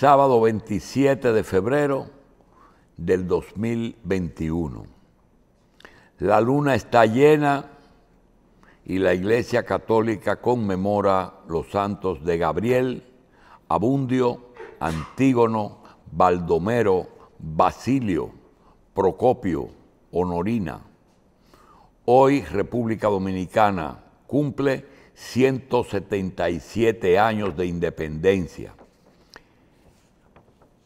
sábado 27 de febrero del 2021. La luna está llena y la Iglesia Católica conmemora los santos de Gabriel, Abundio, Antígono, Baldomero, Basilio, Procopio, Honorina. Hoy República Dominicana cumple 177 años de independencia.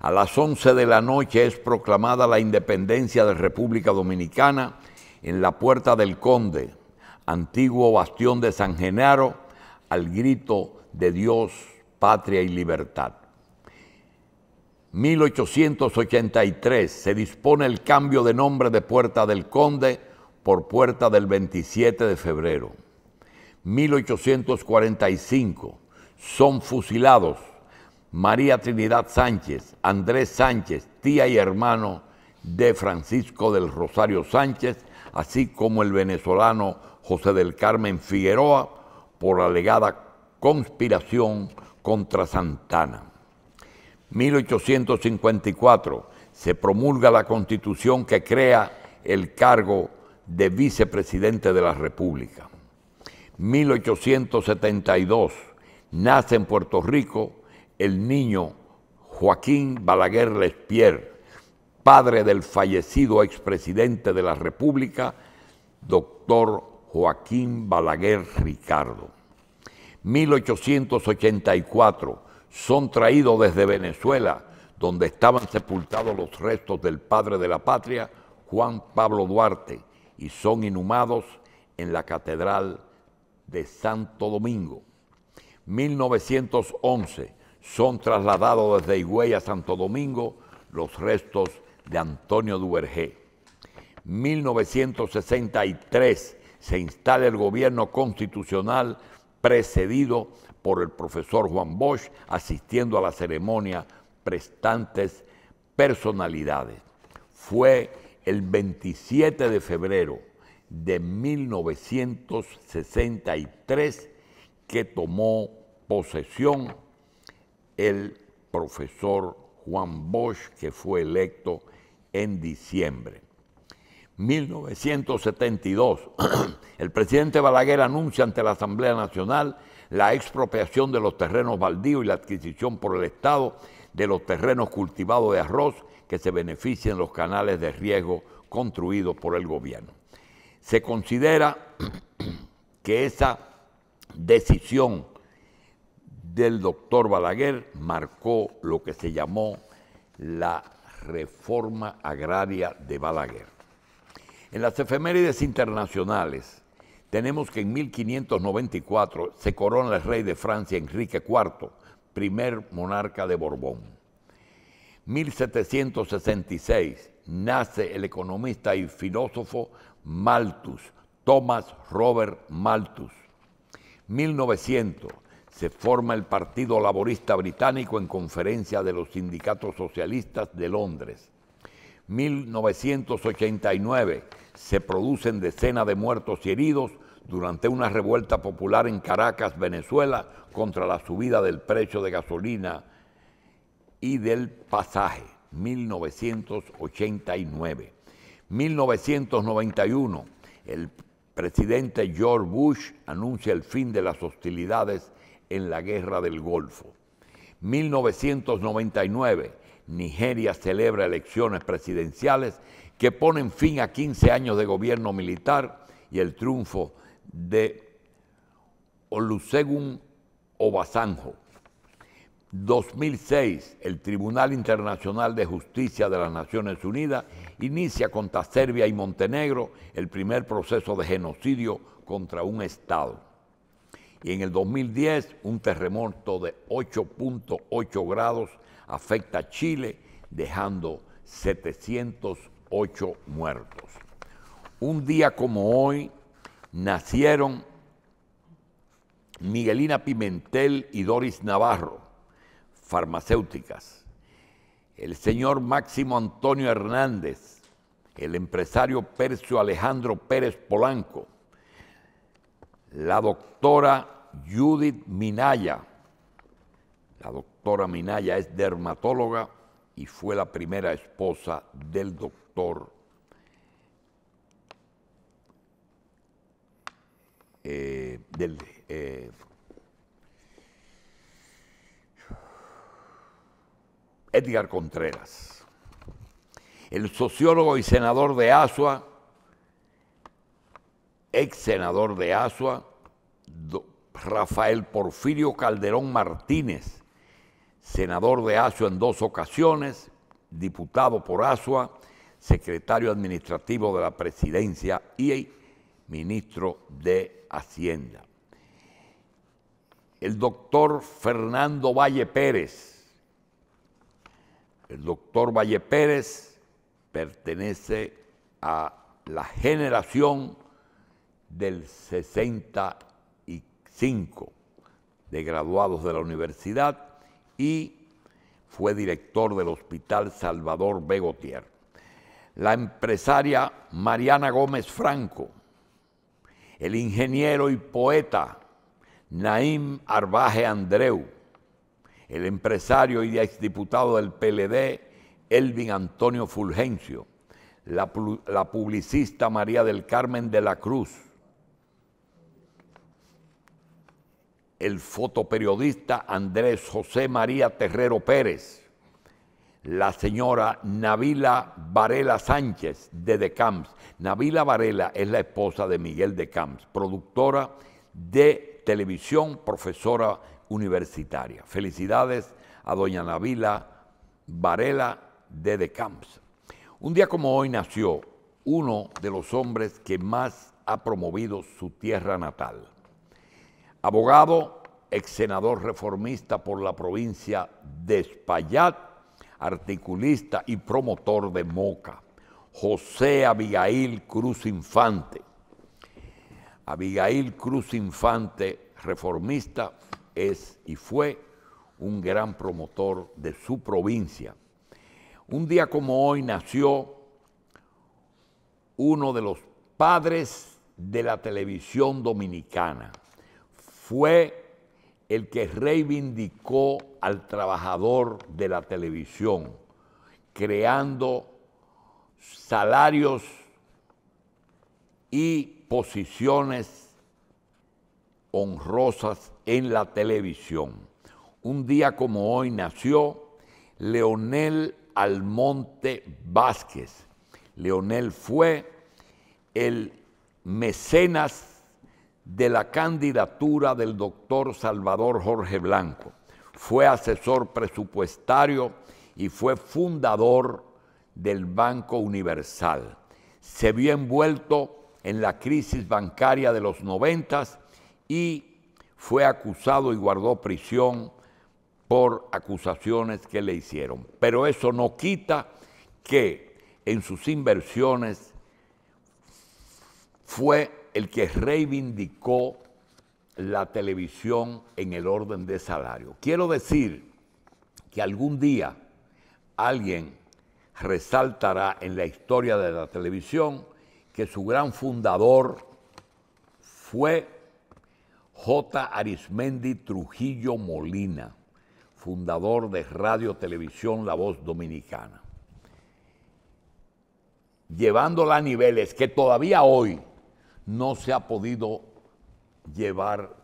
a las 11 de la noche es proclamada la independencia de República Dominicana en la Puerta del Conde, antiguo bastión de San Genaro, al grito de Dios, patria y libertad. 1883 se dispone el cambio de nombre de Puerta del Conde por Puerta del 27 de febrero. 1845 son fusilados María Trinidad Sánchez, Andrés Sánchez, tía y hermano de Francisco del Rosario Sánchez, así como el venezolano José del Carmen Figueroa, por alegada conspiración contra Santana. 1854 se promulga la constitución que crea el cargo de vicepresidente de la República. 1872 nace en Puerto Rico el niño Joaquín Balaguer Lespierre, padre del fallecido expresidente de la República, doctor Joaquín Balaguer Ricardo. 1884 son traídos desde Venezuela, donde estaban sepultados los restos del padre de la patria, Juan Pablo Duarte, y son inhumados en la Catedral de Santo Domingo. 1911 son trasladados desde Higüey a Santo Domingo los restos de Antonio Duvergé. 1963 se instala el gobierno constitucional precedido por el profesor Juan Bosch, asistiendo a la ceremonia prestantes personalidades. Fue el 27 de febrero de 1963 que tomó posesión el profesor Juan Bosch, que fue electo en diciembre. 1972, el presidente Balaguer anuncia ante la Asamblea Nacional la expropiación de los terrenos baldíos y la adquisición por el Estado de los terrenos cultivados de arroz que se benefician los canales de riego construidos por el gobierno. Se considera que esa decisión del doctor Balaguer marcó lo que se llamó la reforma agraria de Balaguer. En las efemérides internacionales tenemos que en 1594 se corona el rey de Francia Enrique IV, primer monarca de Borbón. 1766 nace el economista y filósofo Malthus, Thomas Robert Malthus. 1900 se forma el Partido Laborista Británico en conferencia de los sindicatos socialistas de Londres. 1989 se producen decenas de muertos y heridos durante una revuelta popular en Caracas, Venezuela, contra la subida del precio de gasolina y del pasaje, 1989. 1991, el presidente George Bush anuncia el fin de las hostilidades en la Guerra del Golfo. 1999, Nigeria celebra elecciones presidenciales que ponen fin a 15 años de gobierno militar y el triunfo de Olusegun Obasanjo. 2006, el Tribunal Internacional de Justicia de las Naciones Unidas inicia contra Serbia y Montenegro el primer proceso de genocidio contra un Estado. Y en el 2010, un terremoto de 8.8 grados afecta a Chile, dejando 708 muertos. Un día como hoy nacieron Miguelina Pimentel y Doris Navarro, farmacéuticas. El señor Máximo Antonio Hernández, el empresario Percio Alejandro Pérez Polanco, la doctora Judith Minaya. La doctora Minaya es dermatóloga y fue la primera esposa del doctor eh, del eh, Edgar Contreras. El sociólogo y senador de Asua, ex senador de Asua, Rafael Porfirio Calderón Martínez, senador de Asua en dos ocasiones, diputado por Asua, secretario administrativo de la presidencia y ministro de Hacienda. El doctor Fernando Valle Pérez. El doctor Valle Pérez pertenece a la generación del 65 de graduados de la universidad y fue director del Hospital Salvador Begotier, La empresaria Mariana Gómez Franco, el ingeniero y poeta Naim Arbaje Andreu, el empresario y exdiputado del PLD Elvin Antonio Fulgencio, la, la publicista María del Carmen de la Cruz, el fotoperiodista Andrés José María Terrero Pérez, la señora Navila Varela Sánchez de De Camps. Navila Varela es la esposa de Miguel De Camps, productora de televisión, profesora universitaria. Felicidades a doña Navila Varela de De Camps. Un día como hoy nació uno de los hombres que más ha promovido su tierra natal abogado, ex senador reformista por la provincia de Espaillat, articulista y promotor de Moca, José Abigail Cruz Infante. Abigail Cruz Infante, reformista, es y fue un gran promotor de su provincia. Un día como hoy nació uno de los padres de la televisión dominicana fue el que reivindicó al trabajador de la televisión, creando salarios y posiciones honrosas en la televisión. Un día como hoy nació Leonel Almonte Vázquez. Leonel fue el mecenas de la candidatura del doctor Salvador Jorge Blanco. Fue asesor presupuestario y fue fundador del Banco Universal. Se vio envuelto en la crisis bancaria de los noventas y fue acusado y guardó prisión por acusaciones que le hicieron. Pero eso no quita que en sus inversiones fue el que reivindicó la televisión en el orden de salario. Quiero decir que algún día alguien resaltará en la historia de la televisión que su gran fundador fue J. Arismendi Trujillo Molina, fundador de Radio Televisión La Voz Dominicana. Llevándola a niveles que todavía hoy no se ha podido llevar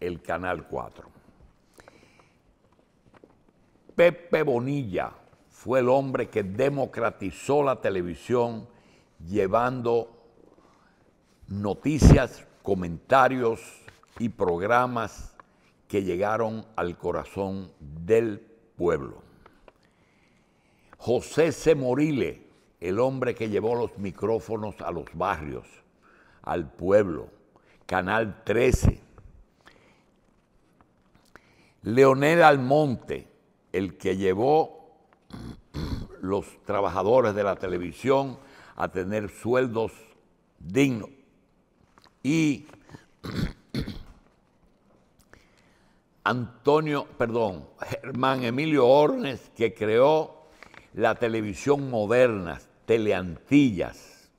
el Canal 4. Pepe Bonilla fue el hombre que democratizó la televisión llevando noticias, comentarios y programas que llegaron al corazón del pueblo. José C. Morile, el hombre que llevó los micrófonos a los barrios al pueblo. Canal 13. Leonel Almonte, el que llevó los trabajadores de la televisión a tener sueldos dignos. Y Antonio, perdón, Germán Emilio Ornes, que creó la televisión moderna, teleantillas.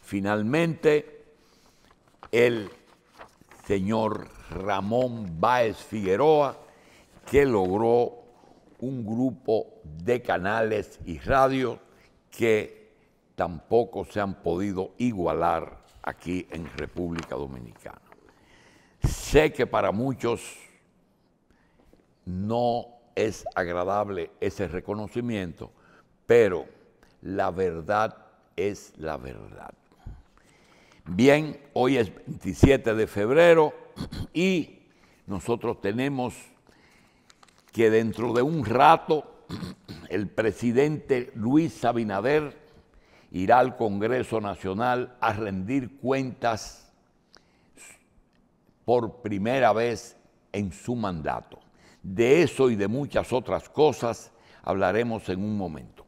Finalmente, el señor Ramón Báez Figueroa, que logró un grupo de canales y radios que tampoco se han podido igualar aquí en República Dominicana. Sé que para muchos no es agradable ese reconocimiento, pero la verdad es la verdad. Bien, hoy es 27 de febrero y nosotros tenemos que dentro de un rato el presidente Luis Sabinader irá al Congreso Nacional a rendir cuentas por primera vez en su mandato. De eso y de muchas otras cosas hablaremos en un momento.